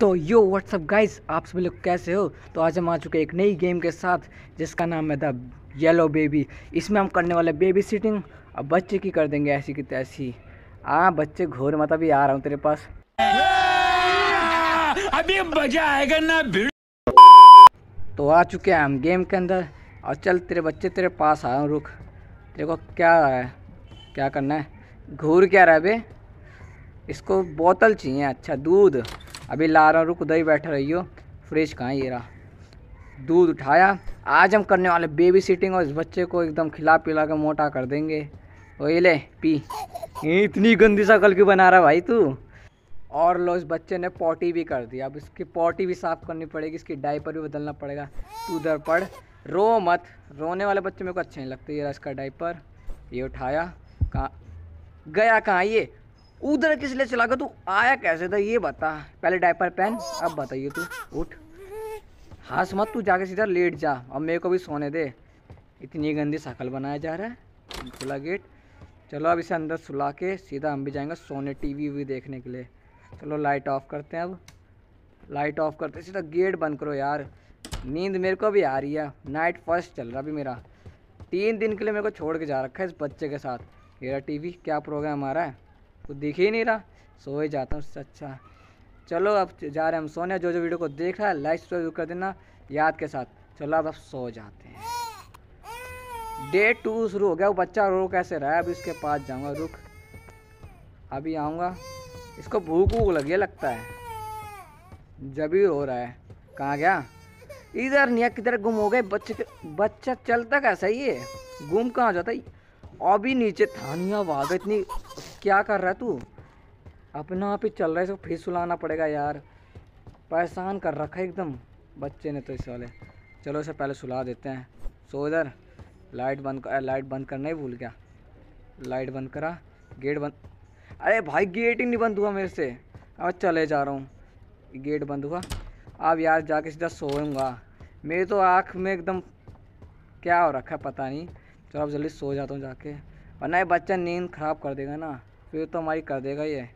तो यो WhatsApp guys आप सभी लोग कैसे हो तो आज हम आ चुके हैं एक नई गेम के साथ जिसका नाम है द येलो बेबी इसमें हम करने वाले बेबी सीटिंग अब बच्चे की कर देंगे ऐसी की तैसी हाँ बच्चे घोर मत अभी आ रहा हूँ तेरे पास अभी मजा आएगा ना तो आ चुके हैं हम गेम के अंदर और चल तेरे बच्चे तेरे पास आ रहा हूँ रुख तेरे को क्या है क्या करना है घूर क्या रहा है बे इसको बोतल चाहिए अच्छा दूध अभी ला रहा रुक दही बैठा रही हो फ्रिज कहाँ ये रहा दूध उठाया आज हम करने वाले बेबी सीटिंग और इस बच्चे को एकदम खिला पिला के मोटा कर देंगे वही ले पी इतनी गंदी शकल क्यों बना रहा भाई तू और लो इस बच्चे ने पॉटी भी कर दिया अब इसकी पॉटी भी साफ़ करनी पड़ेगी इसकी डाइपर भी बदलना पड़ेगा तू उधर पढ़ रो मत रोने वाले बच्चे मेरे को अच्छे नहीं लगते ये इसका डाइपर ये उठाया कहाँ गया कहाँ ये उधर किस लिए चला गया तू आया कैसे था ये बता पहले डायपर पहन अब बताइए तू उठ हाँ मत तू जाके सीधा लेट जा अब मेरे को भी सोने दे इतनी गंदी शकल बनाया जा रहा है खुला गेट चलो अब इसे अंदर सुला के सीधा हम भी जाएंगे सोने टीवी वी देखने के लिए चलो लाइट ऑफ करते हैं अब लाइट ऑफ करते सीधा गेट बंद करो यार नींद मेरे को भी आ रही है नाइट फर्स्ट चल रहा अभी मेरा तीन दिन के लिए मेरे को छोड़ के जा रखा है इस बच्चे के साथ मेरा टी क्या प्रोग्राम आ रहा है कुछ दिख ही नहीं रहा सो ही जाता हूँ उससे अच्छा चलो अब जा रहे हैं हम सोने जो जो वीडियो को देख रहा है लाइक सब्सक्राइब कर देना याद के साथ चलो अब अब सो जाते हैं डे टू शुरू हो गया वो बच्चा रो कैसे रहा है अभी इसके पास जाऊँगा रुक अभी आऊँगा इसको भूख वूख लगी लगता है जब ही हो रहा है कहाँ गया इधर नहीं किधर गुम हो गए बच्चे बच्चा चलता कैसा ये गुम कहाँ जाता है अभी नीचे थानिया आवाज इतनी क्या कर रहा है तू अपने आप ही चल रहा है इसको फिर सुलाना पड़ेगा यार परेशान कर रखा है एकदम बच्चे ने तो इस वाले चलो इसे पहले सुला देते हैं सो इधर लाइट बंद कर लाइट बंद करना ही भूल गया लाइट बंद करा गेट बंद अरे भाई गेट ही नहीं बंद हुआ मेरे से अब चले जा रहा हूँ गेट बंद हुआ अब यार जाके सीधा सोऊंगा मेरी तो आँख में एकदम क्या हो रखा है पता नहीं चलो अब जल्दी सो जाता हूँ जाके वरना ये बच्चा नींद ख़राब कर देगा ना फिर तो हमारी कर देगा ये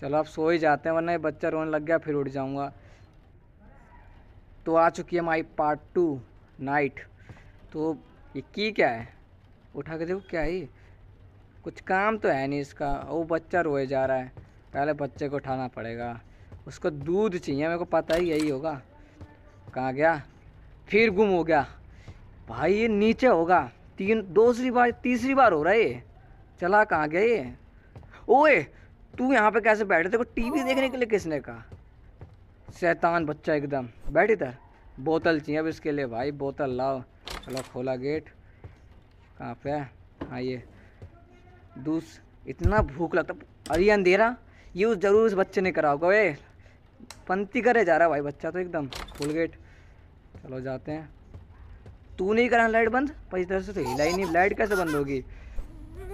चलो आप सो ही जाते हैं वरना ये बच्चा रोने लग गया फिर उठ जाऊँगा तो आ चुकी है हमारी पार्ट टू नाइट तो ये की क्या है उठा के देखो क्या ही कुछ काम तो है नहीं इसका वो बच्चा रोए जा रहा है पहले बच्चे को उठाना पड़ेगा उसको दूध चाहिए मेरे को पता ही यही होगा कहाँ गया फिर गुम हो गया भाई ये नीचे होगा तीन दूसरी बार तीसरी बार हो रहा है ये चला कहाँ गया ये ओए तू यहाँ पे कैसे बैठे थे को टीवी देखने के लिए किसने कहा शैतान बच्चा एकदम बैठ इधर बोतल चाहिए अब इसके लिए भाई बोतल लाओ चलो खोला गेट कहाँ पे हाँ ये दूस इतना भूख लगता अरे अंधेरा ये उस ज़रूर उस बच्चे ने करा होगा वे पंक्ति करे जा रहा भाई बच्चा तो एकदम फुल गेट चलो जाते हैं तू नहीं करा लाइट बंद पर इधर से तो हिला ही नहीं लाइट कैसे बंद होगी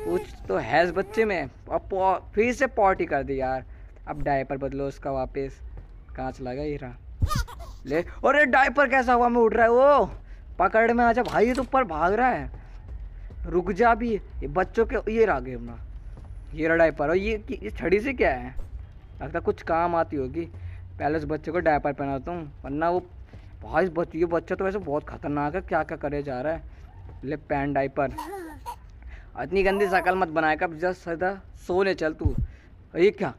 कुछ तो इस बच्चे में अब फिर से पॉटी कर दी यार अब डायपर बदलो उसका वापस कांच लगा ही रहा ले अरे डायपर कैसा हुआ मैं उठ रहा है वो पकड़ में आ जा भाई ये तो ऊपर भाग रहा है रुक जा भी ये बच्चों के ये रहा गेम अपना ये रहा डायपर और ये इस छड़ी से क्या है लगता कुछ काम आती होगी पहले उस बच्चे को डायपर पहना तुम वरना वो भाई बच्चे ये बच्चा तो वैसे बहुत खतरनाक है क्या क्या करे जा रहा है ले पैन डायपर इतनी गंदी शकल मत बनाए कब जस्ट सो सोने चल तू ये क्या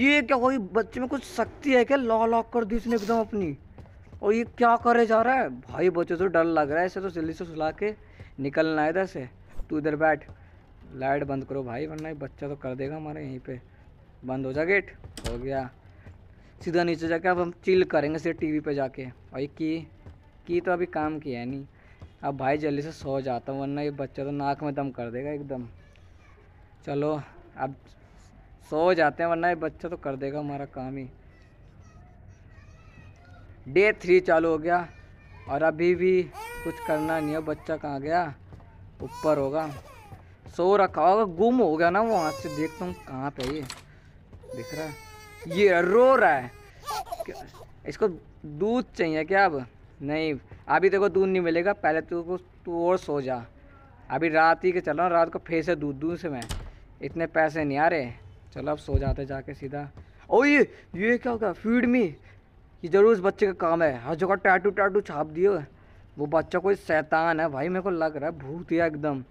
ये क्या कोई बच्चे में कुछ शक्ति है क्या लॉ लॉक कर दी उसने एकदम अपनी और ये क्या करे जा रहा है भाई बच्चे तो डर लग रहा है ऐसे तो जल्दी से सुला के निकलना है इधर से तू इधर बैठ लाइट बंद करो भाई वरना बच्चा तो कर देगा हमारे यहीं पे बंद हो जा गेट हो गया सीधा नीचे जाके अब हम चिल करेंगे सीधे टीवी पे जाके और ये की, की तो अभी काम किया है नहीं अब भाई जल्दी से सो जाता हूँ वरना ये बच्चा तो नाक में दम कर देगा एकदम चलो अब सो जाते हैं वरना ये बच्चा तो कर देगा हमारा काम ही डे थ्री चालू हो गया और अभी भी कुछ करना नहीं है बच्चा कहाँ गया ऊपर होगा सो रखा होगा गुम हो गया ना वो हाथ से देखता हूँ कहाँ पे ये दिख रहा है ये रो रहा है इसको दूध चाहिए क्या अब नहीं अभी तेरे को दूध नहीं मिलेगा पहले तू को तू और सो जा अभी रात ही के चल रहा हूँ रात को फिर से दूध दूँ से मैं इतने पैसे नहीं आ रहे चलो अब सो जाते जाके सीधा ओ ये ये क्या होगा फीड मी ये जरूर उस बच्चे का काम है हर जगह टैटू टैटू छाप दिए वो बच्चा कोई शैतान है भाई मेरे को लग रहा है भूतिया एकदम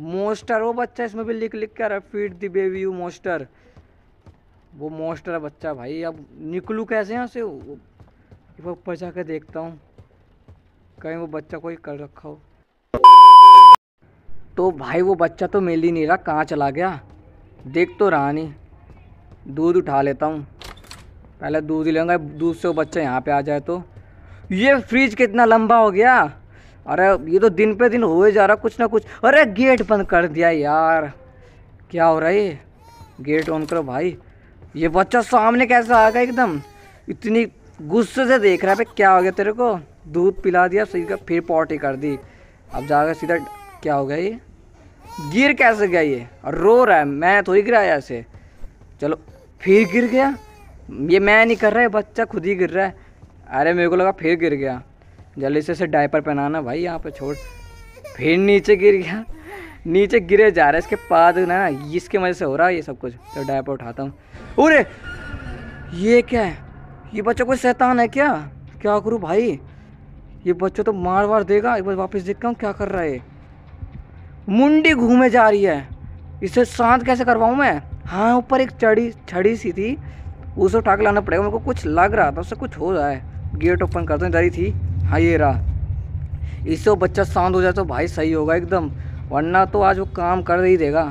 मोस्टर वो बच्चा इसमें भी लिख लिख कर फीड दी बेबी यू मोस्टर वो मोस्टर बच्चा भाई अब निकलूँ कैसे यहाँ से ऊपर जाकर देखता हूँ कहीं वो बच्चा कोई कर रखा हो तो भाई वो बच्चा तो मिल ही नहीं रहा कहाँ चला गया देख तो रहा नहीं दूध उठा लेता हूँ पहले दूध ही लूँगा दूध से वो बच्चा यहाँ पे आ जाए तो ये फ्रिज कितना लंबा हो गया अरे ये तो दिन पे दिन हो ही जा रहा कुछ ना कुछ अरे गेट बंद कर दिया यार क्या हो रहा है गेट ऑन करो भाई ये बच्चा सामने कैसे आ गया एकदम इतनी गुस्से से देख रहा है भाई क्या हो गया तेरे को दूध पिला दिया सीधा फिर पॉटी कर दी अब जाकर सीधा क्या हो गया ये गिर कैसे गया ये और रो रहा है मैं थोड़ी गिरा ऐसे चलो फिर गिर गया ये मैं नहीं कर रहा है बच्चा खुद ही गिर रहा है अरे मेरे को लगा फिर गिर गया जल्दी से डायपर पहनाना भाई यहाँ पर छोड़ फिर नीचे गिर गया नीचे गिरे जा रहा है इसके पास ना इसके वजह से हो रहा है ये सब कुछ तो डायपर उठाता हूँ अरे ये क्या है ये बच्चा कोई शैतान है क्या क्या करूँ भाई ये बच्चों तो मार वार देगा एक बार वापस देखता हूँ क्या कर रहा है मुंडी घूमे जा रही है इसे शांत कैसे करवाऊँ मैं हाँ ऊपर एक चढ़ी छड़ी सी थी उसे उठा के लाना पड़ेगा मेरे को कुछ लग रहा था उससे कुछ हो रहा है गेट ओपन करते जा रही थी हाँ ये रहा इससे वो बच्चा शांत हो जाए तो भाई सही होगा एकदम वरना तो आज वो काम कर ही देगा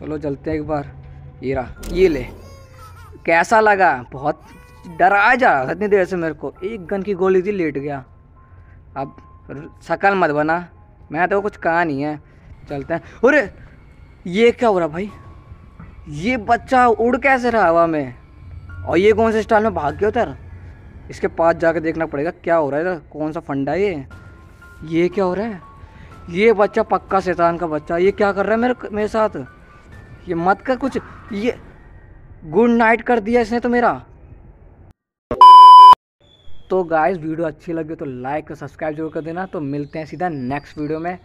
चलो चलते हैं एक बार ये रहा ये ले कैसा लगा बहुत डराया जा रहा था इतनी देर से मेरे को एक गन की गोली थी लेट गया अब सकल मत बना मैं तो कुछ कहा नहीं है चलते हैं अरे ये क्या हो रहा भाई ये बच्चा उड़ कैसे रहा हवा में और ये कौन से स्टाइल में भाग गया उधर इसके पास जाकर देखना पड़ेगा क्या हो रहा है कौन सा फंडा ये ये क्या हो रहा है ये बच्चा पक्का शैतान का बच्चा ये क्या कर रहा है मेरे मेरे साथ ये मत कर कुछ ये गुड नाइट कर दिया इसने तो मेरा तो गाय वीडियो अच्छी लगी तो लाइक और सब्सक्राइब जरूर कर देना तो मिलते हैं सीधा नेक्स्ट वीडियो में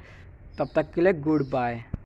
तब तक के लिए गुड बाय